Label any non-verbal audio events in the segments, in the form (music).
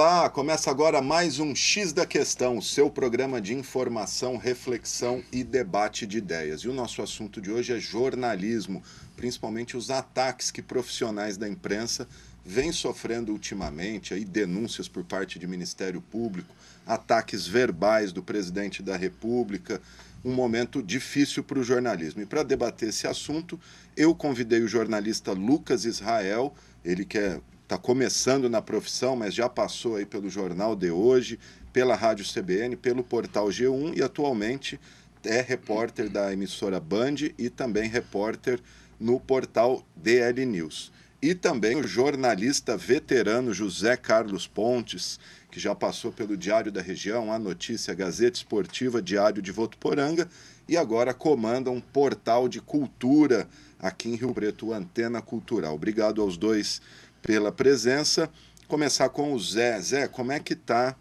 Olá, começa agora mais um X da Questão, seu programa de informação, reflexão e debate de ideias. E o nosso assunto de hoje é jornalismo, principalmente os ataques que profissionais da imprensa vêm sofrendo ultimamente, aí denúncias por parte de Ministério Público, ataques verbais do presidente da República, um momento difícil para o jornalismo. E para debater esse assunto, eu convidei o jornalista Lucas Israel, ele que é está começando na profissão, mas já passou aí pelo Jornal de Hoje, pela Rádio CBN, pelo portal G1 e atualmente é repórter da emissora Band e também repórter no portal DL News. E também o jornalista veterano José Carlos Pontes, que já passou pelo Diário da Região, a Notícia, Gazeta Esportiva, Diário de Votuporanga e agora comanda um portal de cultura aqui em Rio Preto, Antena Cultural. Obrigado aos dois pela presença. Começar com o Zé. Zé, como é que está,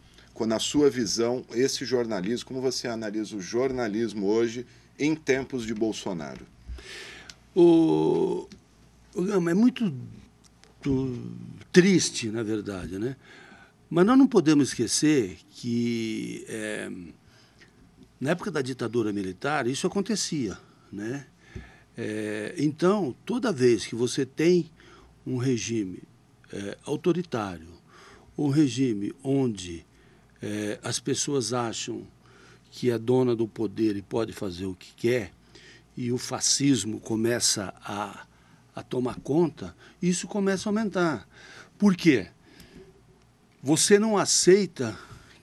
na sua visão, esse jornalismo? Como você analisa o jornalismo hoje em tempos de Bolsonaro? O, o Gama, é muito do... triste, na verdade, né? Mas nós não podemos esquecer que é... na época da ditadura militar isso acontecia, né? É... então, toda vez que você tem um regime é, autoritário, um regime onde é, as pessoas acham que é dona do poder e pode fazer o que quer, e o fascismo começa a, a tomar conta, isso começa a aumentar. Por quê? Você não aceita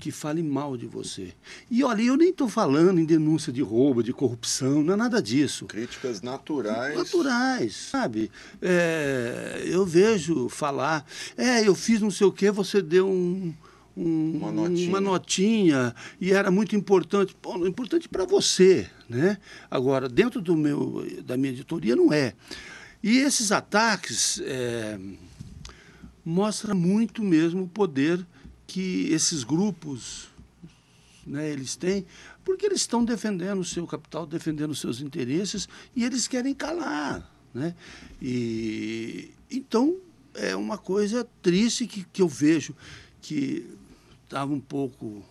que fale mal de você. E olha, eu nem estou falando em denúncia de roubo, de corrupção, não é nada disso. Críticas naturais. Naturais, sabe? É, eu vejo falar, é, eu fiz não sei o quê, você deu um, um, uma, notinha. uma, notinha. e era muito importante. Bom, importante para você, né? Agora, dentro do meu, da minha editoria, não é. E esses ataques é, mostram muito mesmo o poder que esses grupos né, eles têm, porque eles estão defendendo o seu capital, defendendo os seus interesses e eles querem calar. Né? E, então, é uma coisa triste que, que eu vejo que estava um pouco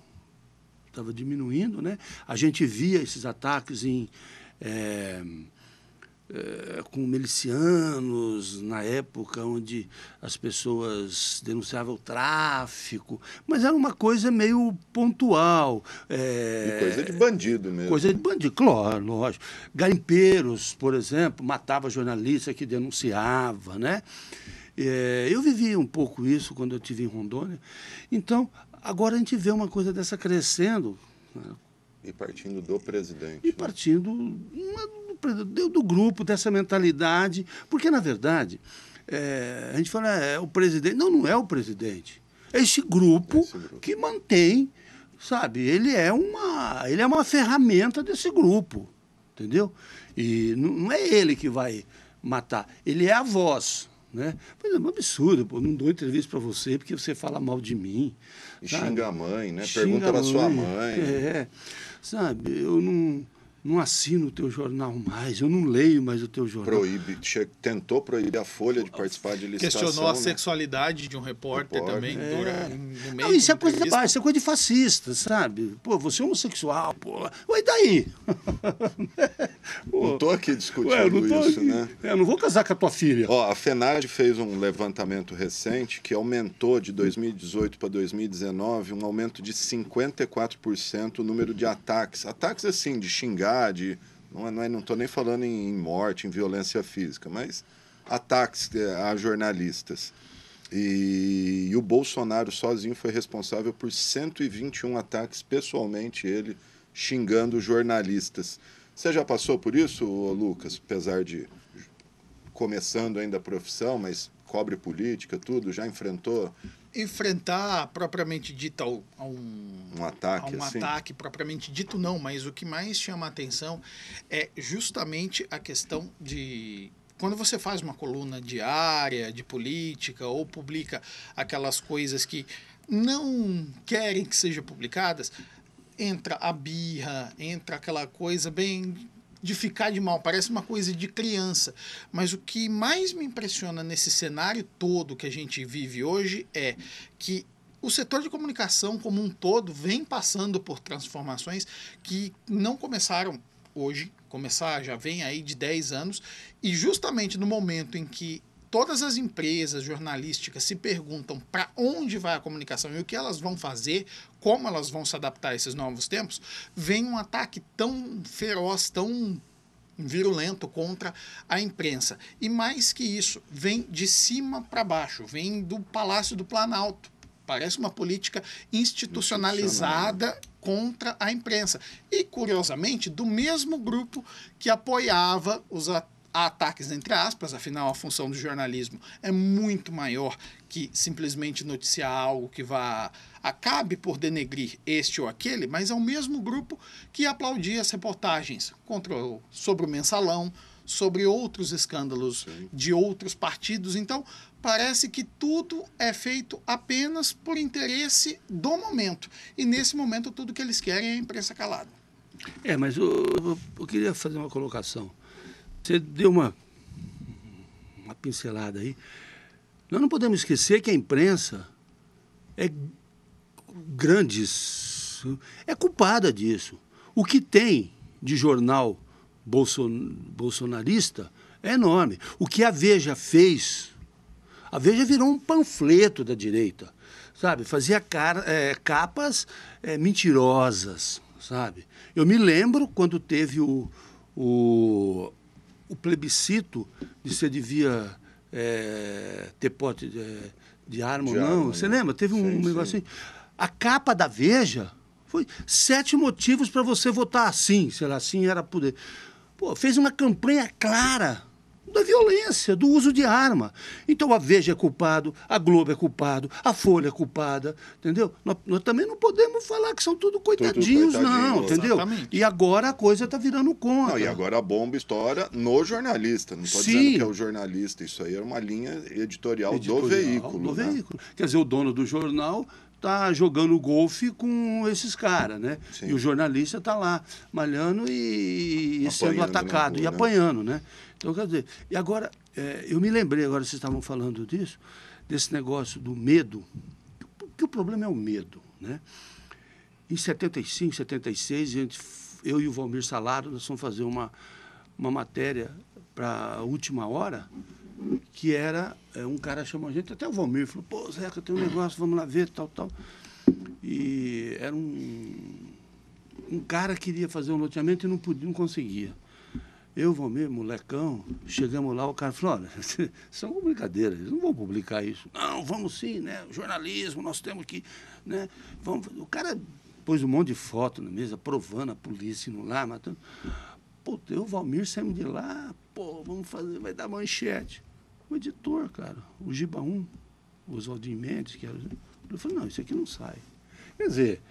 estava diminuindo, né? A gente via esses ataques em eh, eh, com milicianos, na época onde as pessoas denunciavam o tráfico, mas era uma coisa meio pontual. É, coisa de bandido mesmo. Coisa de bandido, claro, lógico. Garimpeiros, por exemplo, matava jornalista que denunciava, né? É, eu vivi um pouco isso quando eu estive em Rondônia. Então, agora a gente vê uma coisa dessa crescendo. Né? E partindo do presidente. E né? partindo uma, do, do grupo, dessa mentalidade. Porque, na verdade, é, a gente fala, é, é o presidente. Não, não é o presidente. É esse grupo, esse grupo. que mantém, sabe? Ele é, uma, ele é uma ferramenta desse grupo, entendeu? E não é ele que vai matar, ele é a voz. Né? Mas é um absurdo, pô. Não dou entrevista para você porque você fala mal de mim. E sabe? xinga a mãe, né? Xinga Pergunta para sua mãe. É, sabe? Eu não não assino o teu jornal mais, eu não leio mais o teu jornal. Proíbe, tentou proibir a Folha de participar de licitação. Questionou a né? sexualidade de um repórter, repórter também. É. Dura, não, isso é coisa, de, isso é coisa de fascista, sabe? Pô, você é homossexual, pô. e daí? pô, não tô aqui discutindo ué, tô isso, aqui. né? É, eu não vou casar com a tua filha. Ó, a FENAD fez um levantamento recente que aumentou de 2018 para 2019 um aumento de 54% o número de ataques. Ataques, assim, de xingar não, estou é, não, é, não tô nem falando em, morte, em violência física, mas ataques eh, a jornalistas. E, e o Bolsonaro sozinho foi responsável por 121 ataques pessoalmente, ele xingando jornalistas. Você já passou por isso, Lucas? Apesar de começando ainda a profissão, mas cobre política, tudo, já enfrentou enfrentar propriamente dito a um, um ataque, a um assim. ataque propriamente dito não, mas o que mais chama a atenção é justamente a questão de quando você faz uma coluna diária de política ou publica aquelas coisas que não querem que sejam publicadas, entra a birra, entra aquela coisa bem de ficar de mal, parece uma coisa de criança. Mas o que mais me impressiona nesse cenário todo que a gente vive hoje é que o setor de comunicação como um todo vem passando por transformações que não começaram hoje, começar já vem aí de 10 anos, e justamente no momento em que todas as empresas jornalísticas se perguntam para onde vai a comunicação e o que elas vão fazer, como elas vão se adaptar a esses novos tempos, vem um ataque tão feroz, tão virulento contra a imprensa. E mais que isso, vem de cima para baixo, vem do Palácio do Planalto. Parece uma política institucionalizada contra a imprensa. E, curiosamente, do mesmo grupo que apoiava os ataques há ataques entre aspas, afinal a função do jornalismo é muito maior que simplesmente noticiar algo que vá acabe por denegrir este ou aquele, mas é o mesmo grupo que aplaudia as reportagens contra o, sobre o mensalão, sobre outros escândalos Sim. de outros partidos. Então, parece que tudo é feito apenas por interesse do momento. E nesse momento, tudo que eles querem é a imprensa calada. É, mas eu, eu, eu queria fazer uma colocação. Você deu uma, uma pincelada aí. Nós não podemos esquecer que a imprensa é grandes, é culpada disso. O que tem de jornal bolson, bolsonarista é enorme. O que a Veja fez, a Veja virou um panfleto da direita, sabe? Fazia é, capas é, mentirosas, sabe? Eu me lembro quando teve o, o o plebiscito de se devia é, ter pote de, de arma ou não. Você né? lembra? Teve um sim, negócio sim. assim. A capa da Veja foi sete motivos para você votar assim, sei lá, assim era poder. Pô, fez uma campanha clara da violência, do uso de arma. Então a Veja é culpado, a Globo é culpado, a Folha é culpada, entendeu? Nós, nós também não podemos falar que são tudo coitadinhos, tudo coitadinho, não, entendeu? Exatamente. E agora a coisa está virando conta. Não, e agora a bomba estoura no jornalista. Não estou dizendo que é o jornalista, isso aí é uma linha editorial, editorial do veículo. Do né? veículo. Quer dizer, o dono do jornal tá jogando golfe com esses caras, né? Sim. E o jornalista tá lá malhando e, e sendo atacado e apanhando, né? né? né? Então, quer dizer, e agora, é, eu me lembrei, agora vocês estavam falando disso, desse negócio do medo, porque o problema é o medo, né? Em 75, 76, gente, eu e o Valmir Salado nós fomos fazer uma, uma matéria para a última hora, que era, é, um cara chamou a gente, até o Valmir, falou, pô, Zeca, tem um negócio, vamos lá ver, tal, tal. E era um, um cara que queria fazer um loteamento e não podia, não conseguia. Eu, Valmir, molecão, chegamos lá, o cara falou, olha, são (laughs) é eles não vão publicar isso. Não, vamos sim, né? O jornalismo, nós temos que. Né? Vamos... O cara pôs um monte de foto na mesa, provando a polícia indo lá, matando. Pô, eu, Valmir, saímos de lá, pô, vamos fazer, vai dar manchete. O editor, cara, o Gibaum, o Oswaldinho Mendes, que era. Eu falei, não, isso aqui não sai. Quer dizer,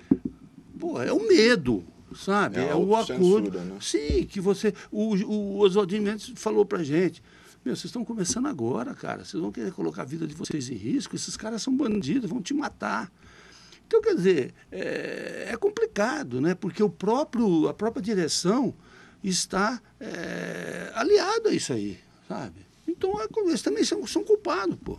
pô, é o medo sabe? É, é o acordo. Né? Sim, que você. O, o Oswaldinho Mendes falou pra gente. Meu, vocês estão começando agora, cara. Vocês vão querer colocar a vida de vocês em risco. Esses caras são bandidos, vão te matar. Então, quer dizer, é, é complicado, né? Porque o próprio, a própria direção está é, aliada a isso aí, sabe? Então, é, eles também são, são culpados, pô.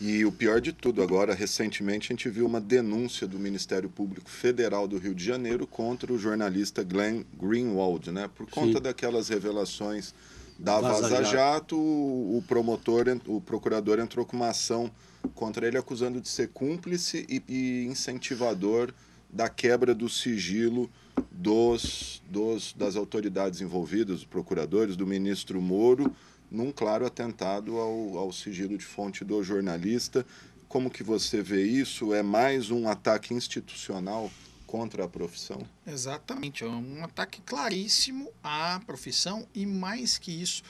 E o pior de tudo, agora, recentemente, a gente viu uma denúncia do Ministério Público Federal do Rio de Janeiro contra o jornalista Glenn Greenwald, né? Por conta Sim. daquelas revelações da Vaza, Vaza Jato, Jato, o promotor, o procurador entrou com uma ação contra ele, acusando de ser cúmplice e, e incentivador da quebra do sigilo dos, dos, das autoridades envolvidas, dos procuradores, do ministro Moro num claro atentado ao, ao sigilo de fonte do jornalista. Como que você vê isso? É mais um ataque institucional contra a profissão? Exatamente, é um ataque claríssimo à profissão e mais que isso,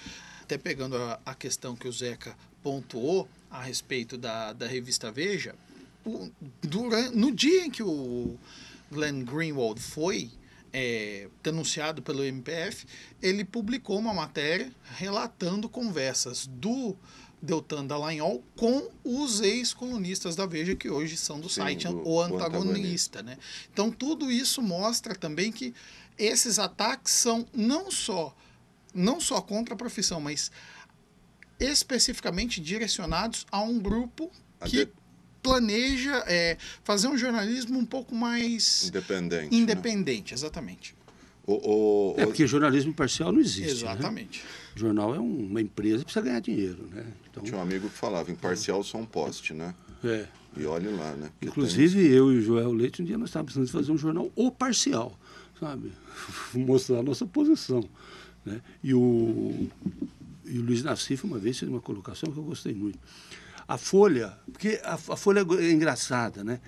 até pegando a, a questão que o Zeca pontuou a respeito da, da revista Veja, o, durante, no dia em que o Glenn Greenwald foi é, denunciado pelo MPF, ele publicou uma matéria relatando conversas do Deltan Dallagnol com os ex-colunistas da Veja, que hoje são do Sim, site do, O Antagonista. Né? Então, tudo isso mostra também que esses ataques são não só, não só contra a profissão, mas especificamente direcionados a um grupo que planeja é, fazer um jornalismo um pouco mais. Independente. Né? Independente, né? exatamente. O, o, é porque jornalismo imparcial não existe. Né? Exatamente. Né? O jornal é uma empresa que precisa ganhar dinheiro, né? Então, Tinha um amigo que falava, imparcial só um poste, né? É. E olhe lá, né? Porque Inclusive, tem... eu e o Joel Leite, um dia nós estávamos precisando fazer um jornal ou parcial, sabe? (laughs) Mostrar a nossa posição. Né? E, o, e o Luiz Nassif, uma vez, fez uma colocação que eu gostei muito a folha, porque a, a folha é, é engraçada, né?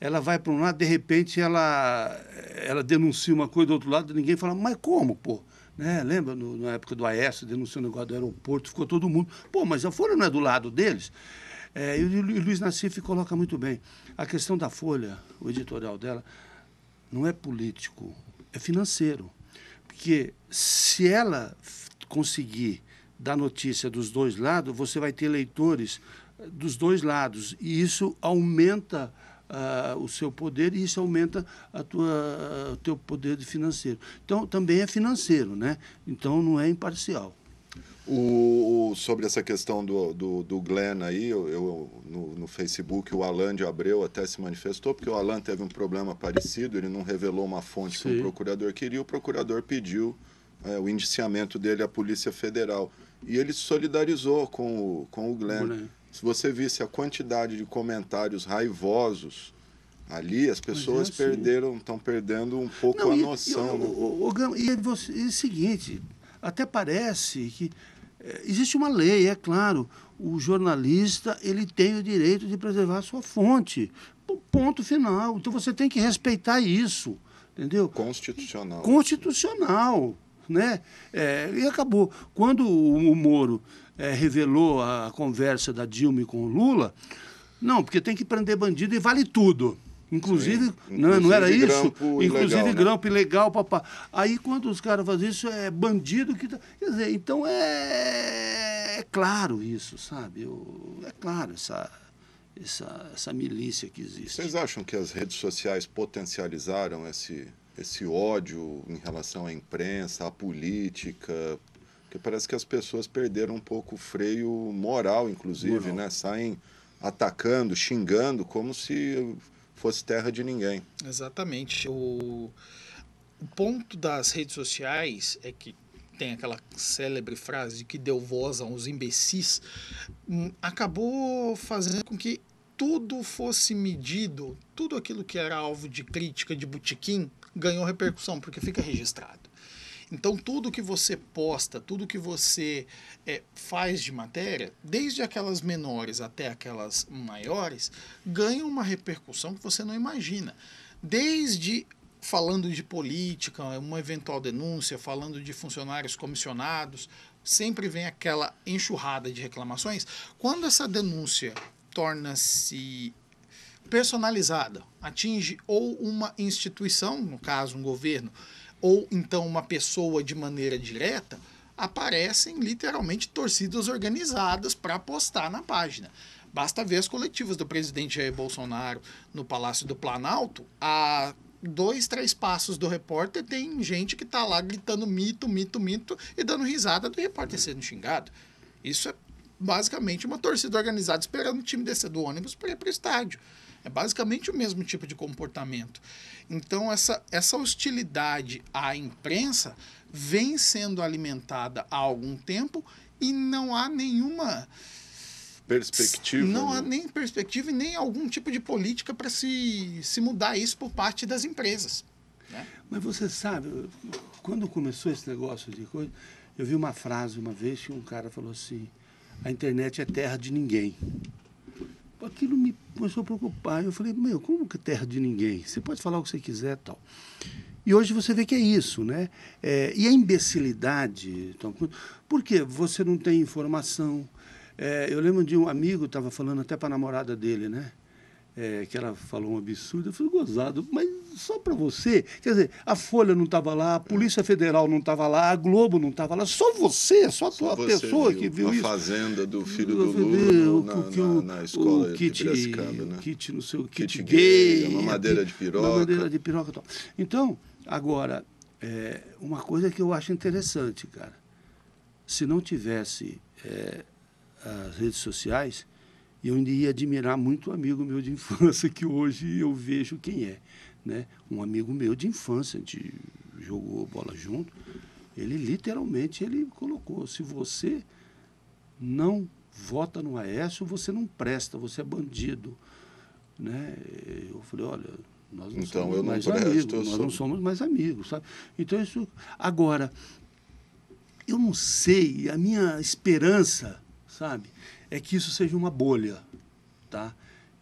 Ela vai para um lado, de repente ela, ela denuncia uma coisa do outro lado, ninguém fala, mas como, pô? Né? Lembra no, na época do Aécio denunciou o negócio do aeroporto, ficou todo mundo, pô, mas a folha não é do lado deles? É, e o Luiz Nassif coloca muito bem. A questão da Folha, o editorial dela, não é político, é financeiro. Porque se ela conseguir dar notícia dos dois lados, você vai ter leitores dos dois lados. E isso aumenta uh, o seu poder e isso aumenta a tua, uh, o teu poder financeiro. Então, também é financeiro, né? Então, não é imparcial. O, o sobre essa questão do, do, do Glenn aí, eu, eu no, no, Facebook, o Alan de Abreu até se manifestou, porque o Alan teve um problema parecido, ele não revelou uma fonte Sim. que o procurador queria, o procurador pediu é, o indiciamento dele à Polícia Federal. E ele solidarizou com o, com o Glenn. Glenn. Se você visse a quantidade de comentários raivosos ali, as é pessoas é, perderam, estão perdendo um pouco Não, a e, noção. E, o, o, o, e, é, é o seguinte, até parece que é, existe uma lei, é claro, o jornalista ele tem o direito de preservar a sua fonte, ponto final. Então você tem que respeitar isso, entendeu? Constitucional. Constitucional, né? É, e acabou. Quando o, o Moro é, revelou a conversa da Dilma com o Lula. Não, porque tem que prender bandido e vale tudo. Inclusive, não, né, não, era isso? Inclusive né? grampo ilegal, papá. Aí quando os caras fazem isso, é bandido que. Tá, quer dizer, então é, é claro isso, sabe? Eu, é claro essa, essa, essa milícia que existe. Vocês acham que as redes sociais potencializaram esse, esse ódio em relação à imprensa, à política, porque parece que as pessoas perderam um pouco o freio moral, inclusive, moral. né? Saem atacando, xingando, como se fosse terra de ninguém. Exatamente. O, o ponto das redes sociais é que tem aquela célebre frase que deu voz a uns imbecis, hum, acabou fazendo com que tudo fosse medido, tudo aquilo que era alvo de crítica, de botequim, ganhou repercussão, porque fica registrado. Então, tudo que você posta, tudo que você é, faz de matéria, desde aquelas menores até aquelas maiores, ganha uma repercussão que você não imagina. Desde falando de política, uma eventual denúncia, falando de funcionários comissionados, sempre vem aquela enxurrada de reclamações. Quando essa denúncia torna-se personalizada, atinge ou uma instituição, no caso um governo, ou então uma pessoa de maneira direta, aparecem literalmente torcidas organizadas para postar na página. Basta ver as coletivas do presidente Jair Bolsonaro no Palácio do Planalto. A dois, três passos do repórter tem gente que está lá gritando mito, mito, mito e dando risada do repórter sendo xingado. Isso é basicamente uma torcida organizada esperando o time descer do ônibus para ir para o estádio. É basicamente o mesmo tipo de comportamento. Então, essa, essa hostilidade à imprensa vem sendo alimentada há algum tempo e não há nenhuma perspectiva. Não né? há nem perspectiva e nem algum tipo de política para se, se mudar isso por parte das empresas. Né? Mas você sabe, quando começou esse negócio de coisa, eu vi uma frase uma vez que um cara falou assim: a internet é terra de ninguém aquilo me começou a preocupar. Eu falei, meu, como que terra de ninguém? Você pode falar o que você quiser tal. E hoje você vê que é isso, né? É, e a imbecilidade, Tom Cruise, porque você não tem informação. É, eu lembro de um amigo, estava falando até para a namorada dele, né? é, que ela falou um absurdo. Eu falei, gozado, mas só para você. Quer dizer, a Folha não estava lá, a Polícia Federal não estava lá, a Globo não estava lá, só você, só, só a pessoa viu que viu isso. A fazenda do filho do Lula na, o, na, na escola o kit, de Piracicaba. Né? Kit, não sei, o kit, kit gay. gay uma madeira de piroca. Uma madeira de piroca e tal. Então, agora, é, uma coisa que eu acho interessante, cara. Se não tivesse é, as redes sociais e eu ia admirar muito um amigo meu de infância, que hoje eu vejo quem é. Né? Um amigo meu de infância, a gente jogou bola junto. Ele literalmente ele colocou: se você não vota no Aécio, você não presta, você é bandido. Né? Eu falei: olha, nós não então, somos eu não mais presto, amigos, nós sou... não somos mais amigos, sabe? Então, isso. Agora, eu não sei, a minha esperança, sabe? é que isso seja uma bolha, tá?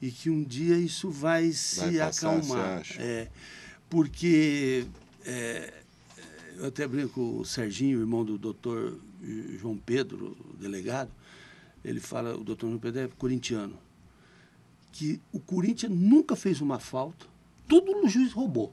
E que um dia isso vai se vai passar, acalmar. É, porque é, eu até brinco o Serginho, irmão do doutor João Pedro, delegado, ele fala, o doutor João Pedro é corintiano, que o Corinthians nunca fez uma falta, tudo o juiz roubou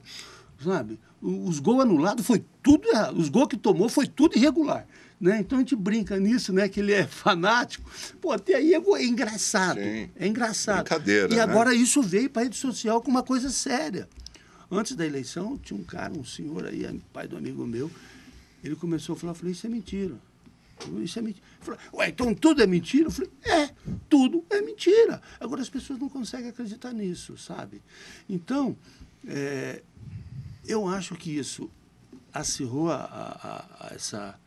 sabe? Os gols anulados foi tudo errado. Os gols que tomou foi tudo irregular. Né? Então a gente brinca nisso, né? Que ele é (laughs) fanático. Pô, até aí é, é, engraçado. Sim. É engraçado. Brincadeira, e né? agora né? isso veio para a rede social com uma coisa séria. Antes da eleição, tinha um cara, um senhor aí, pai do amigo meu, ele começou a falar, eu falei, isso é mentira. Isso é mentira. Falei, Ué, então tudo é mentira? Eu falei, é, tudo é mentira. Agora as pessoas não conseguem acreditar nisso, sabe? Então, é, eu acho que isso acirrou a, a, a essa,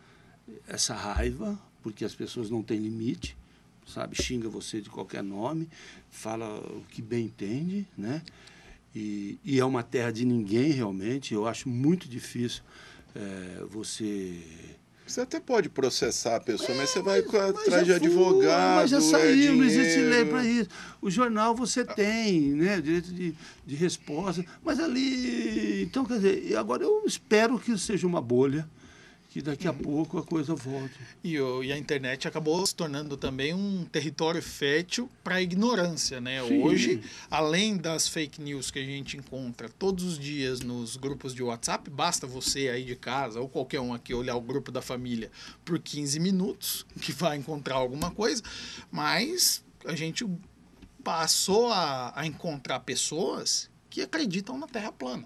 essa raiva, porque as pessoas não têm limite, sabe? Xinga você de qualquer nome, fala o que bem entende, né? E, e é uma terra de ninguém, realmente. Eu acho muito difícil é, você você até pode processar a pessoa, é, mas você é, vai atrás de advogado. Mas já saiu, é não existe lei para isso. O jornal você ah. tem, né? Direito de, de resposta. Mas ali. Então, quer dizer, agora eu espero que seja uma bolha que daqui a pouco a coisa volte E, e, a internet acabou se tornando também um território fértil para a ignorância, né? Sim. Hoje, além das fake news que a gente encontra todos os dias nos grupos de WhatsApp, basta você aí de casa ou qualquer um aqui olhar o grupo da família por 15 minutos que vai encontrar alguma coisa, mas a gente passou a, a encontrar pessoas que acreditam na Terra plana.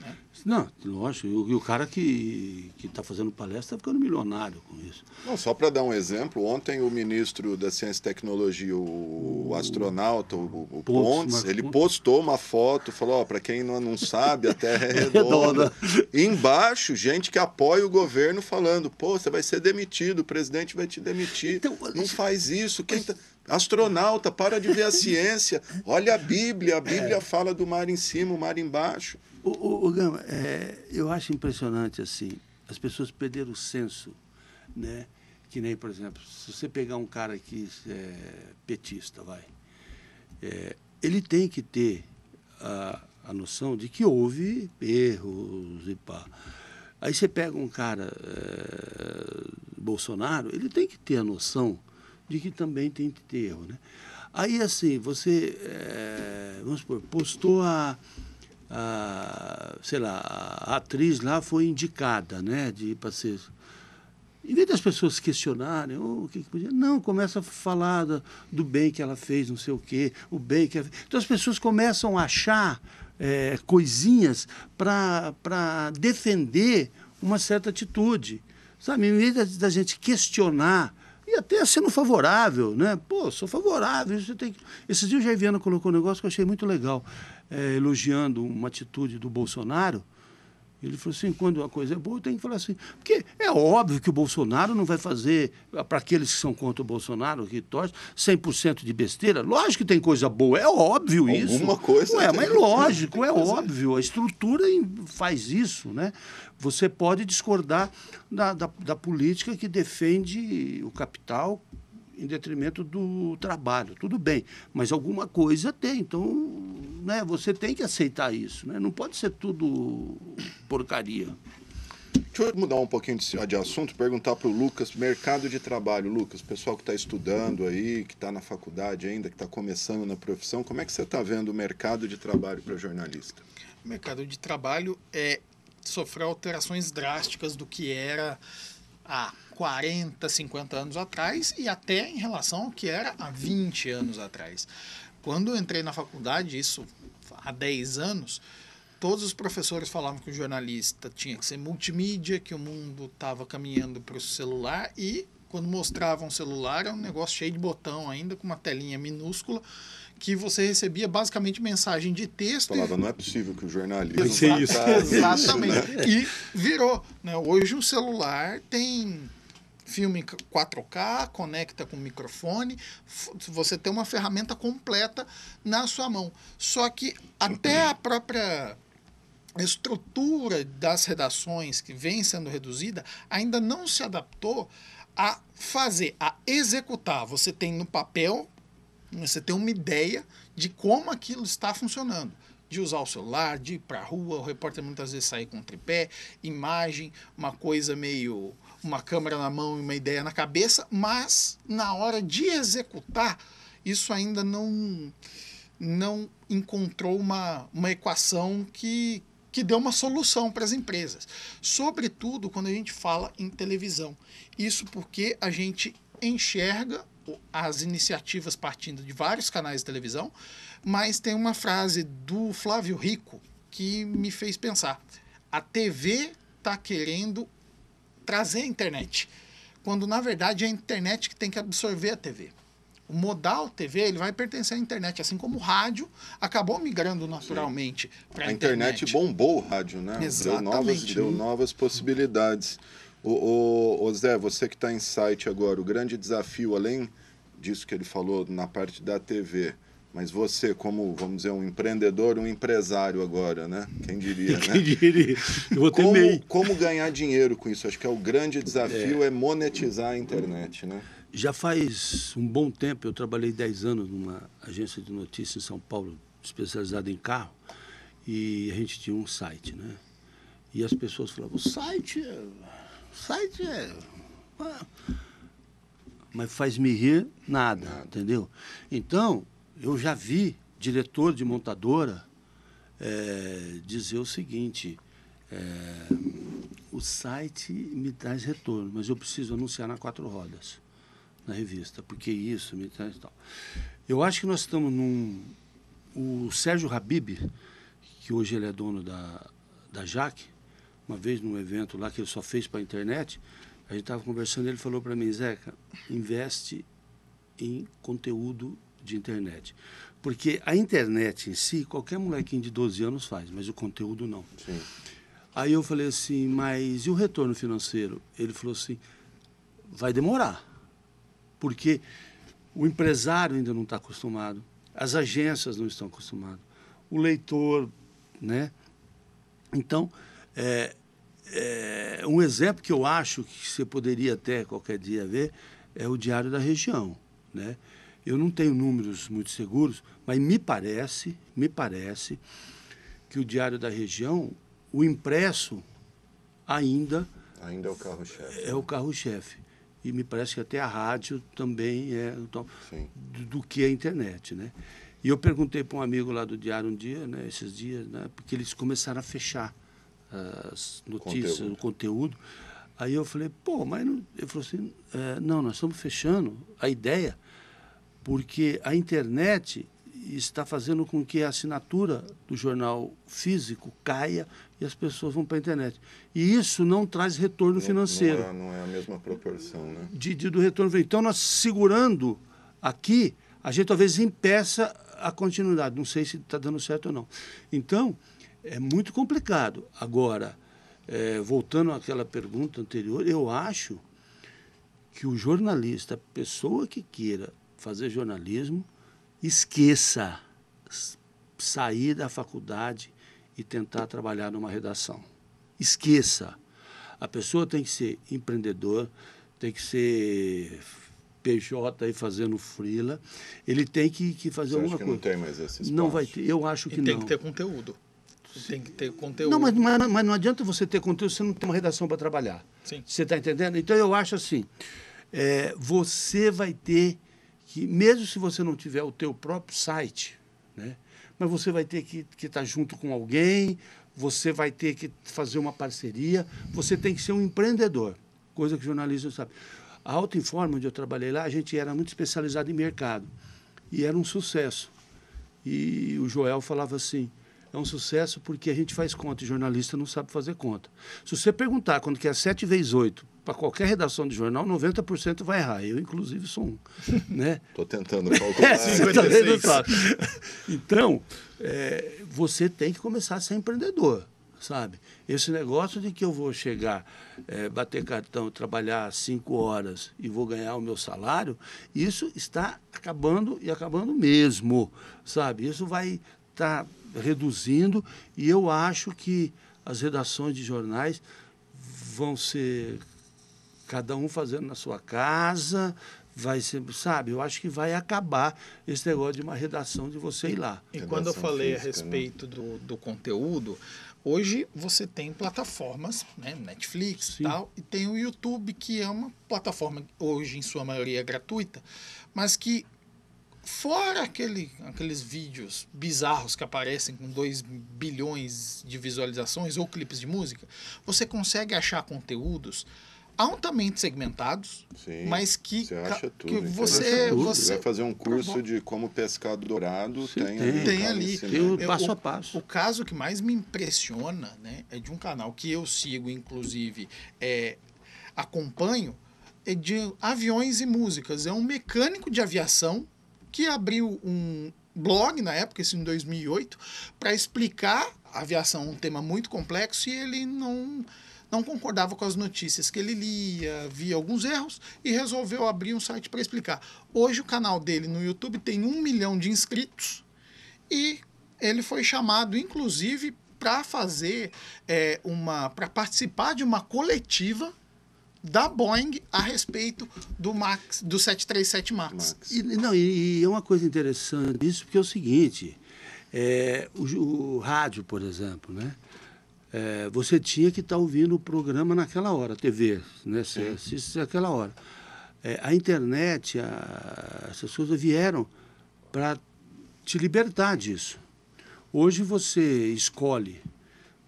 Né? Não, lógico. E o cara que está fazendo palestra está ficando milionário com isso. Não, só para dar um exemplo, ontem o ministro da Ciência e Tecnologia, o, o astronauta, o, o Pontes, Pontes ele postou uma foto, falou, para quem não, não sabe, a Terra é (laughs) redonda. Embaixo, gente que apoia o governo falando, pô, você vai ser demitido, o presidente vai te demitir. Então, não assim, faz isso. Quem tá... Astronauta, para de ver a ciência. Olha a Bíblia. A Bíblia é. fala do mar em cima, o mar embaixo. O, o, o Gama, é, eu acho impressionante assim, as pessoas perderam o senso, né? Que nem, por exemplo, se você pegar um cara que é petista, vai, é, ele tem que ter a, a noção de que houve erros e pá. Aí você pega um cara, é, Bolsonaro, ele tem que ter a noção de que também tem que ter erro, né? Aí, assim, você, é, vamos supor, postou a a, sei lá, a atriz lá foi indicada, né, de para ser em vez das pessoas questionarem oh, o que, que, podia, não, começa a falar do, do, bem que ela fez, não sei o quê, o bem que ela... Então as pessoas começam a achar é, coisinhas para defender uma certa atitude. Sabe, em vez da, da gente questionar e até sendo favorável, né? Pô, sou favorável. Você tem que... Esses dias o Jair Viana colocou um negócio que eu achei muito legal, é, elogiando uma atitude do Bolsonaro, ele falou assim: quando a coisa é boa, tem que falar assim. Porque é óbvio que o Bolsonaro não vai fazer, para aqueles que são contra o Bolsonaro, que torcem, 100% de besteira. Lógico que tem coisa boa, é óbvio Alguma isso. Alguma coisa. Ué, mas lógico, é óbvio. A estrutura faz isso, né? Você pode discordar da, da, da política que defende o capital em detrimento do trabalho. Tudo bem, mas alguma coisa tem. Então, né, você tem que aceitar isso. Né? Não pode ser tudo porcaria. Deixa eu mudar um pouquinho de, assunto, perguntar para o Lucas, mercado de trabalho. Lucas, pessoal que está estudando aí, que está na faculdade ainda, que está começando na profissão, como é que você está vendo o mercado de trabalho para jornalista? O mercado de trabalho é sofrer alterações drásticas do que era há 40, 50 anos atrás e até em relação ao que era há 20 anos atrás. Quando eu entrei na faculdade, isso há 10 anos, todos os professores falavam que o jornalista tinha que ser multimídia, que o mundo estava caminhando para o celular e quando mostravam um celular era um negócio cheio de botão ainda, com uma telinha minúscula, que você recebia basicamente mensagem de texto. Falava, e... não é possível que o jornalista... Exatamente. Isso, né? E virou. Né? Hoje o celular tem filme 4K, conecta com microfone, você tem uma ferramenta completa na sua mão. Só que até a própria estrutura das redações que vem sendo reduzida ainda não se adaptou a fazer, a executar. Você tem no papel, você tem uma ideia de como aquilo está funcionando de usar o celular, de ir para a rua, o repórter muitas vezes sai com tripé, imagem, uma coisa meio uma câmera na mão e uma ideia na cabeça, mas na hora de executar, isso ainda não não encontrou uma, uma equação que, que dê uma solução para as empresas. Sobretudo quando a gente fala em televisão. Isso porque a gente enxerga as iniciativas partindo de vários canais de televisão, mas tem uma frase do Flávio Rico que me fez pensar. A TV está querendo trazer a internet. Quando na verdade é a internet que tem que absorver a TV. O modal TV ele vai pertencer à internet, assim como o rádio acabou migrando naturalmente para a internet. internet. bombou o rádio, né? Exatamente. Deu novas, deu novas possibilidades. O, o, o Zé, você que está em site agora, o grande desafio, além disso que ele falou na parte da TV, mas você, como, vamos dizer, um empreendedor, um empresário agora, né? Quem diria, (laughs) né? Quem diria? Eu vou ter como, meio. como ganhar dinheiro com isso? Acho que é o grande desafio, é, é monetizar a internet, né? Já faz um bom tempo, eu trabalhei 10 anos numa agência de notícias em São Paulo, especializada em carro, e a gente tinha um site, né? E as pessoas falavam, o site, é, o site é... Mas faz me rir nada, nada. entendeu? Então, eu já vi diretor de montadora é, dizer o seguinte: é, o site me traz retorno, mas eu preciso anunciar na quatro rodas, na revista, porque isso me traz tal. Eu acho que nós estamos num. O Sérgio Habib, que hoje ele é dono da, da Jaque, uma vez num evento lá que ele só fez para a internet, a gente estava conversando, ele falou para mim, Zeca, investe em conteúdo de internet. Porque a internet em si, qualquer molequinho de 12 anos faz, mas o conteúdo não. Sim. Aí eu falei assim, mas e o retorno financeiro? Ele falou assim, vai demorar. Porque o empresário ainda não está acostumado, as agências não estão acostumadas, o leitor, né? Então, é, é, um exemplo que eu acho que você poderia até qualquer dia ver é o Diário da Região, né? Eu não tenho números muito seguros, mas me parece, me parece que o Diário da Região, o impresso ainda ainda é o carro-chefe. É o carro-chefe. E me parece que até a rádio também é do, do que a internet, né? E eu perguntei para um amigo lá do Diário um dia, né, esses dias, né, porque eles começaram a fechar as notícias, conteúdo. o conteúdo. Aí eu falei, pô, mas não... ele falou assim, é, não, nós estamos fechando a ideia porque a internet está fazendo com que a assinatura do jornal físico caia e as pessoas vão para a internet. E isso não traz retorno não, financeiro. Não é, não é, a mesma proporção, né? De, de, do retorno. Então, nós segurando aqui, a gente talvez impeça a continuidade. Não sei se está dando certo ou não. Então, é muito complicado. Agora, é, voltando àquela pergunta anterior, eu acho que o jornalista, a pessoa que queira fazer jornalismo, esqueça sair da faculdade e tentar trabalhar numa redação. Esqueça. A pessoa tem que ser empreendedor, tem que ser PJ aí fazendo freela, Ele tem que, que fazer Você alguma acha que coisa. Não tem mais esse espaço. Não vai ter. Eu acho que e tem não. Tem que ter conteúdo. Tem que ter conteúdo. Não, mas, mas, mas não adianta você ter conteúdo se não tem uma redação para trabalhar. Sim. Você está entendendo? Então eu acho assim. É, você vai ter que mesmo se você não tiver o teu próprio site, né, mas você vai ter que estar tá junto com alguém, você vai ter que fazer uma parceria, você tem que ser um empreendedor, coisa que jornalista sabe. A Alta Informa, onde eu trabalhei lá, a gente era muito especializado em mercado e era um sucesso. E o Joel falava assim, é um sucesso porque a gente faz conta e jornalista não sabe fazer conta. Se você perguntar quando que é 7 vezes 8 para qualquer redação de jornal, 90% vai errar. Eu, inclusive, sou um. Estou (laughs) né? tentando (laughs) é, calcular. é, tá tentando, então, é, você tem que começar a ser empreendedor, sabe? Esse negócio de que eu vou chegar, é, bater cartão, trabalhar cinco horas e vou ganhar o meu salário, isso está acabando e acabando mesmo, sabe? Isso vai estar... Tá reduzindo e eu acho que as redações de jornais vão ser cada um fazendo na sua casa, vai ser, sabe? Eu acho que vai acabar esse negócio de uma redação de você ir lá. E redação quando eu falei física, a né? respeito né? do, do conteúdo, hoje você tem plataformas, né? Netflix Sim. e tal, e tem o YouTube, que é uma plataforma hoje, em sua maioria, gratuita, mas que Fora aquele, aqueles vídeos bizarros que aparecem com 2 bilhões de visualizações ou clipes de música, você consegue achar conteúdos altamente segmentados, Sim, mas que você acha tudo, que então. você, tudo. você vai fazer um curso de como pescar dourado Sim, tem, tem, tem ali, tem ali. Eu, passo a passo. O, o caso que mais me impressiona, né, é de um canal que eu sigo, inclusive, é, acompanho, é de aviões e músicas. É um mecânico de aviação que abriu um blog na época, isso em 2008, para explicar a aviação, um tema muito complexo, e ele não não concordava com as notícias que ele lia, via alguns erros e resolveu abrir um site para explicar. Hoje o canal dele no YouTube tem um milhão de inscritos e ele foi chamado, inclusive, para fazer é, uma, para participar de uma coletiva da Boeing a respeito do Max, do 737 Max. Max. E, não, e, e, é uma coisa interessante isso porque é o seguinte, é, o, o, rádio, por exemplo, né? É, você tinha que estar tá ouvindo o programa naquela hora, TV, né? Você é. naquela hora. a internet, a, essas coisas vieram para te libertar disso. Hoje você escolhe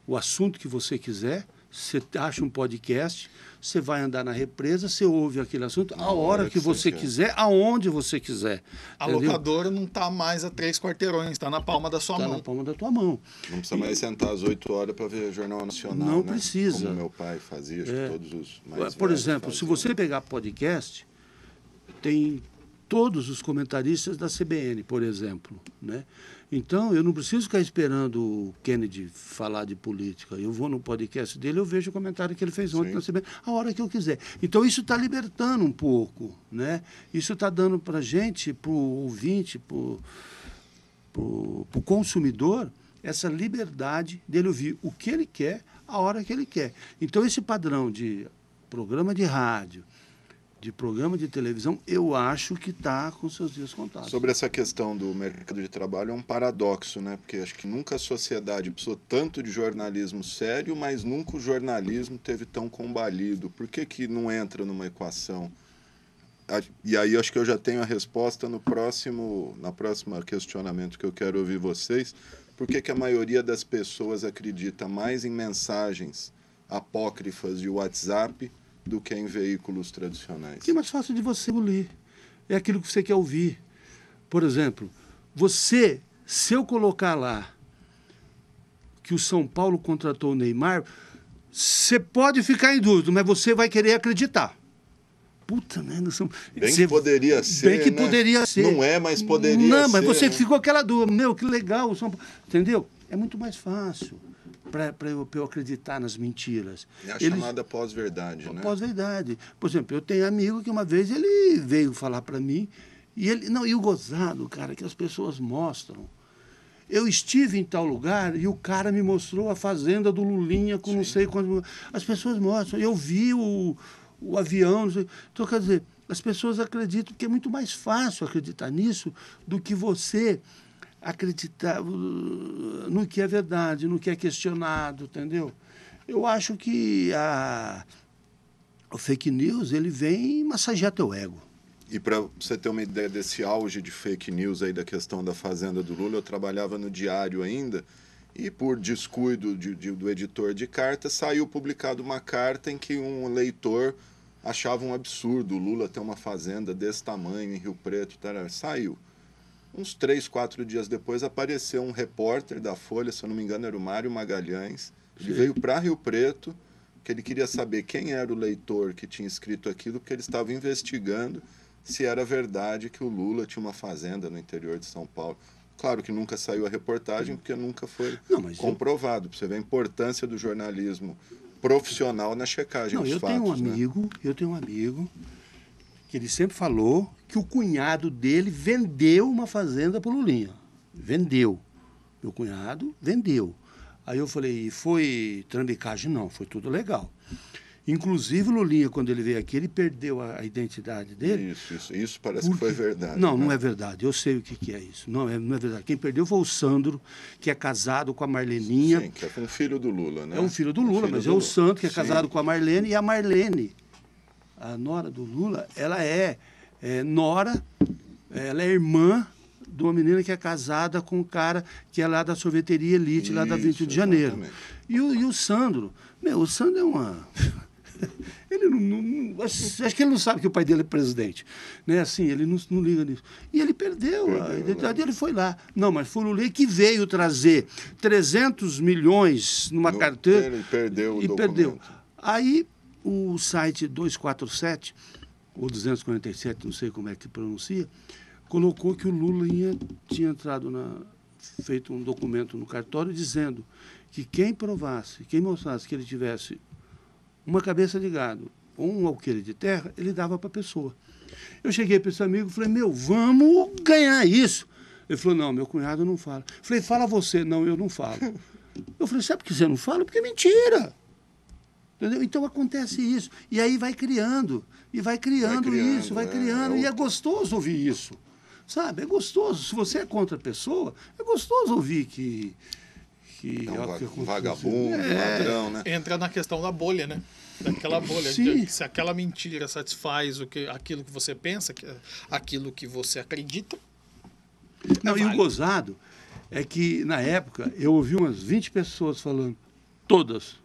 o assunto que você quiser você acha um podcast, você vai andar na represa, você ouve aquele assunto a hora que, que você quiser, aonde você quiser. A entendeu? locadora não está mais a três quarteirões, está na palma da sua tá mão. Está na palma da tua mão. Não precisa mais sentar às 8 horas para ver Jornal Nacional. Não né? precisa. Como meu pai fazia, acho é. que todos os mais Por exemplo, faziam. se você pegar podcast, tem todos os comentaristas da CBN, por exemplo, né? Então, eu não preciso ficar esperando o Kennedy falar de política. Eu vou no podcast dele, eu vejo o comentário que ele fez ontem Sim. na CBN, a hora que eu quiser. Então, isso está libertando um pouco, né? Isso está dando para a gente, para o ouvinte, para o consumidor, essa liberdade dele ouvir o que ele quer, a hora que ele quer. Então, esse padrão de programa de rádio, de programa de televisão, eu acho que está com seus dias contados. Sobre essa questão do mercado de trabalho, é um paradoxo, né? Porque acho que nunca a sociedade precisou tanto de jornalismo sério, mas nunca o jornalismo teve tão combalido. Por que, que não entra numa equação? E aí acho que eu já tenho a resposta no próximo, na próxima questionamento que eu quero ouvir vocês. Por que, que a maioria das pessoas acredita mais em mensagens apócrifas de WhatsApp do que em veículos tradicionais. O Que é mais fácil de você engolir. É aquilo que você quer ouvir. Por exemplo, você, se eu colocar lá que o São Paulo contratou o Neymar, você pode ficar em dúvida, mas você vai querer acreditar. Puta, merda, São... Bem que poderia ser. Bem que né? poderia ser. Não é, mas poderia Não, mas você né? ficou aquela dúvida. Meu, que legal o São Paulo. Entendeu? É muito mais fácil para eu, eu acreditar nas mentiras. É a chamada pós-verdade, né? Pós-verdade. Por exemplo, eu tenho amigo que uma vez ele veio falar para mim e ele não e o gozado, cara, que as pessoas mostram. Eu estive em tal lugar e o cara me mostrou a fazenda do Lulinha com Sim. não sei quantos. As pessoas mostram. Eu vi o, o avião. Não sei. Então, quer dizer, as pessoas acreditam que é muito mais fácil acreditar nisso do que você acreditar uh, no que é verdade, no que é questionado, entendeu? Eu acho que a, o fake news ele vem massagear teu ego. E para você ter uma ideia desse auge de fake news aí da questão da fazenda do Lula, eu trabalhava no Diário ainda e por descuido de, de, do editor de carta saiu publicado uma carta em que um leitor achava um absurdo o Lula ter uma fazenda desse tamanho em Rio Preto, tal, saiu. Uns três, quatro dias depois apareceu um repórter da Folha, se eu não me engano era o Mário Magalhães. Ele Sim. veio para Rio Preto, que ele queria saber quem era o leitor que tinha escrito aquilo, porque ele estava investigando se era verdade que o Lula tinha uma fazenda no interior de São Paulo. Claro que nunca saiu a reportagem, porque nunca foi não, comprovado. Eu... Você vê a importância do jornalismo profissional na checagem não, dos eu fatos. Tenho um né? amigo, né? Eu tenho um amigo que ele sempre falou que o cunhado dele vendeu uma fazenda para o Lulinha. Vendeu. Meu cunhado vendeu. Aí eu falei, foi trambicagem? Não, foi tudo legal. Inclusive, o Lulinha, quando ele veio aqui, ele perdeu a, a identidade dele. Isso, isso, isso parece porque... que foi verdade. Não, né? não é verdade. Eu sei o que, que é isso. Não é, não é verdade. Quem perdeu foi o Sandro, que é casado com a Marleninha. Sim, que é um filho do Lula, né? É um filho do Lula, um filho mas do é o Sandro, que é Sim. casado com a Marlene. E a Marlene, a nora do Lula, ela é é, Nora, ela é irmã de uma menina que é casada com um cara que é lá da sorveteria Elite, Isso, lá da 20 de Janeiro. E o, e o Sandro, meu, o Sandro é uma. (laughs) ele não, não, acho, que ele não sabe que o pai dele é presidente, né? Assim, ele não, não liga nisso. E ele perdeu, perdeu a identidade, né? ele foi lá. Não, mas foi o Lula que veio trazer 300 milhões numa no, carteira ele perdeu e documento. perdeu. Aí o site 247 ou 247, não sei como é que pronuncia, colocou que o Lula ia, tinha entrado na feito um documento no cartório dizendo que quem provasse, quem mostrasse que ele tivesse uma cabeça de gado ou um alqueire de terra, ele dava para a pessoa. Eu cheguei para esse amigo e falei, meu, vamos ganhar isso. Ele falou, não, meu cunhado não fala. Eu falei, fala você. Não, eu não falo. Eu falei, sabe por que você não fala? Porque é mentira. Entendeu? Então acontece isso. E aí vai criando. E vai criando, vai criando isso, vai é, criando. É o... E é gostoso ouvir isso. Sabe? É gostoso. Se você é contra a pessoa, é gostoso ouvir que. que é um va que vagabundo, é... ladrão, né? É, entra na questão da bolha, né? Daquela bolha. Sim. Se aquela mentira satisfaz o que, aquilo que você pensa, aquilo que você acredita. Não, é e o gozado é que, na época, eu ouvi umas 20 pessoas falando, todas.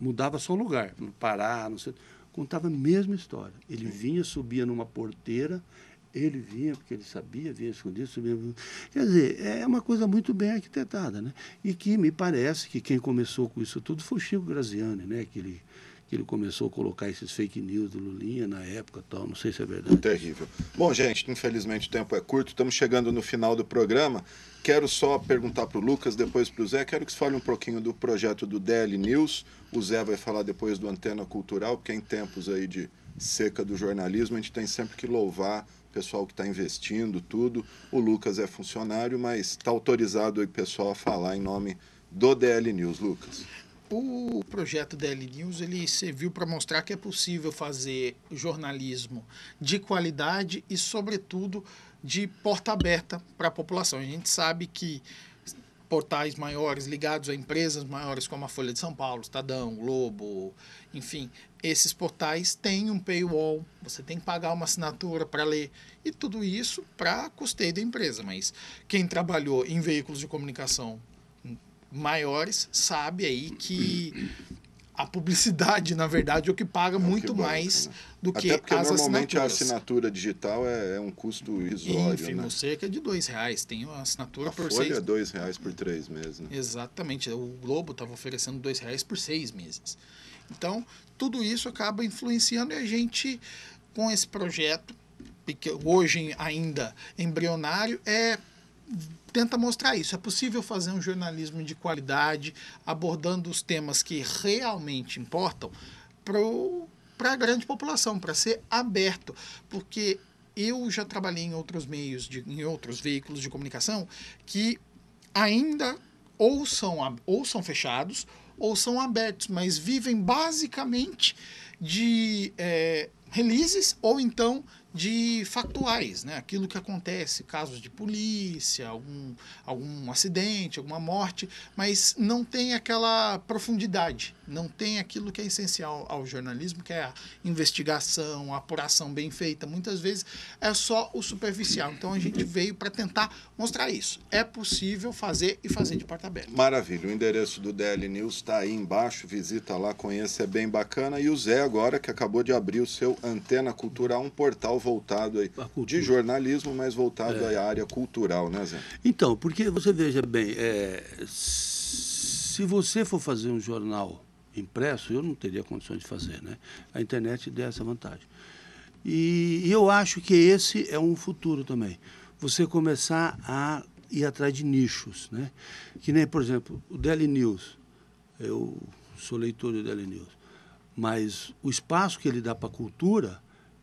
Mudava só o lugar, no Pará, não sei contava a mesma história. Ele vinha, subia numa porteira, ele vinha, porque ele sabia, vinha escondido, subia. Quer dizer, é uma coisa muito bem arquitetada, né? E que me parece que quem começou com isso tudo foi o Chico Graziani, né? Aquele que ele começou a colocar esses fake news do Lulinha na época tal. Não sei se é verdade. Terrível. Bom, gente, infelizmente o tempo é curto, estamos chegando no final do programa. Quero só perguntar para o Lucas, depois para o Zé. Quero que você fale um pouquinho do projeto do DL News. O Zé vai falar depois do Antena Cultural, porque em tempos aí de seca do jornalismo, a gente tem sempre que louvar o pessoal que está investindo, tudo. O Lucas é funcionário, mas está autorizado aí o pessoal a falar em nome do DL News, Lucas o projeto DL News ele serviu para mostrar que é possível fazer jornalismo de qualidade e, sobretudo, de porta aberta para a população. A gente sabe que portais maiores ligados a empresas maiores como a Folha de São Paulo, Estadão, Globo, enfim, esses portais têm um paywall, você tem que pagar uma assinatura para ler e tudo isso para custeio da empresa, mas quem trabalhou em veículos de comunicação maiores sabe aí que a publicidade, na verdade, é o que paga é muito que bom, mais né? do que Até porque normalmente a assinatura digital é, é um custo irrisório, Enfim, né? cerca é de dois reais. Tem uma assinatura a por folha seis... é dois reais por três meses. Né? Exatamente. O Globo estava oferecendo dois reais por seis meses. Então, tudo isso acaba influenciando e a gente, com esse projeto, que hoje ainda embrionário, é tenta mostrar isso. É possível fazer um jornalismo de qualidade, abordando os temas que realmente importam para a grande população, para ser aberto. Porque eu já trabalhei em outros meios, de, em outros veículos de comunicação, que ainda ou são, ou são fechados ou são abertos, mas vivem basicamente de é, releases ou então de factuais, né? aquilo que acontece, casos de polícia, algum, algum acidente, alguma morte, mas não tem aquela profundidade. Não tem aquilo que é essencial ao jornalismo, que é a investigação, a apuração bem feita. Muitas vezes é só o superficial. Então a gente veio para tentar mostrar isso. É possível fazer e fazer de porta aberta. Maravilha. O endereço do DL News está aí embaixo. Visita lá, conheça, é bem bacana. E o Zé, agora que acabou de abrir o seu Antena Cultural, um portal voltado aí de jornalismo, mas voltado é. à área cultural, né, Zé? Então, porque você veja bem, é, se você for fazer um jornal impresso, eu não teria condições de fazer. Né? A internet deu essa vantagem. E, e eu acho que esse é um futuro também. Você começar a ir atrás de nichos. Né? Que nem, por exemplo, o Daily News. Eu sou leitor do Daily News. Mas o espaço que ele dá para a cultura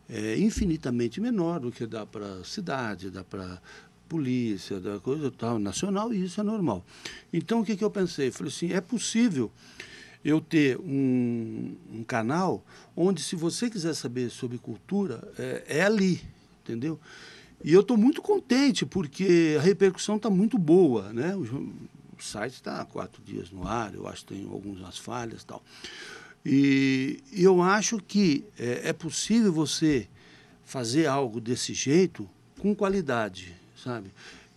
é infinitamente menor do que dá para a cidade, dá para polícia, da coisa tal, nacional, e isso é normal. Então, o que, que eu pensei? Falei assim, é possível eu ter um, um, canal onde, se você quiser saber sobre cultura, é, é ali, entendeu? E eu estou muito contente, porque a repercussão está muito boa, né? O, o site está há quatro dias no ar, eu acho que tem algumas falhas e tal. E eu acho que é, é possível você fazer algo desse jeito com qualidade, sabe?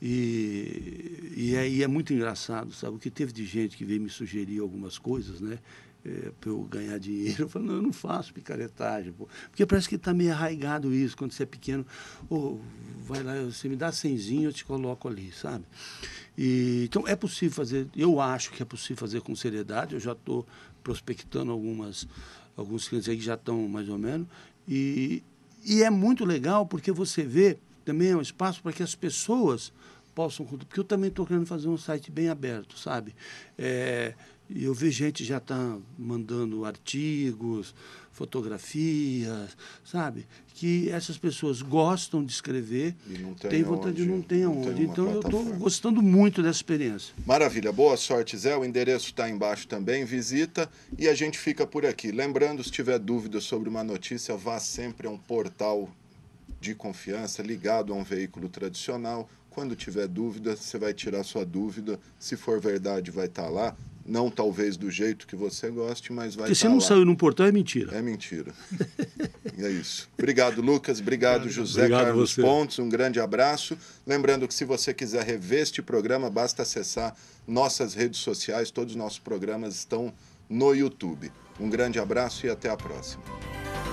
E, e, é, e é muito engraçado, sabe? O que teve de gente que veio me sugerir algumas coisas, né? É, para eu ganhar dinheiro. Eu falo, não, eu não faço picaretagem. Pô. Porque parece que está meio arraigado isso, quando você é pequeno. Oh, vai lá, você me dá cenzinho, eu te coloco ali, sabe? E, então, é possível fazer, eu acho que é possível fazer com seriedade. Eu já estou prospectando algumas, alguns clientes aí que já estão mais ou menos. E, e é muito legal porque você vê também é um espaço para que as pessoas possam contribuir. Porque eu também estou querendo fazer um site bem aberto, sabe? É, eu vi gente já está mandando artigos, fotografias, sabe? Que essas pessoas gostam de escrever, tem, tem vontade onde, não tem aonde. tem então eu estou gostando muito dessa experiência. Maravilha, boa sorte, Zé. O endereço está embaixo também, visita e a gente fica por aqui. Lembrando, se tiver dúvidas sobre uma notícia, vá sempre a um portal de confiança ligado a um veículo tradicional quando tiver dúvida, você vai tirar sua dúvida. Se for verdade, vai estar tá lá. Não talvez do jeito que você goste, mas vai estar tá lá. se não saiu num portal, é mentira. É mentira. é isso. Obrigado, Lucas. Obrigado, José Obrigado Carlos você. Pontes. Um grande abraço. Lembrando que se você quiser rever este programa, basta acessar nossas redes sociais. Todos os nossos programas estão no YouTube. Um grande abraço e até a próxima.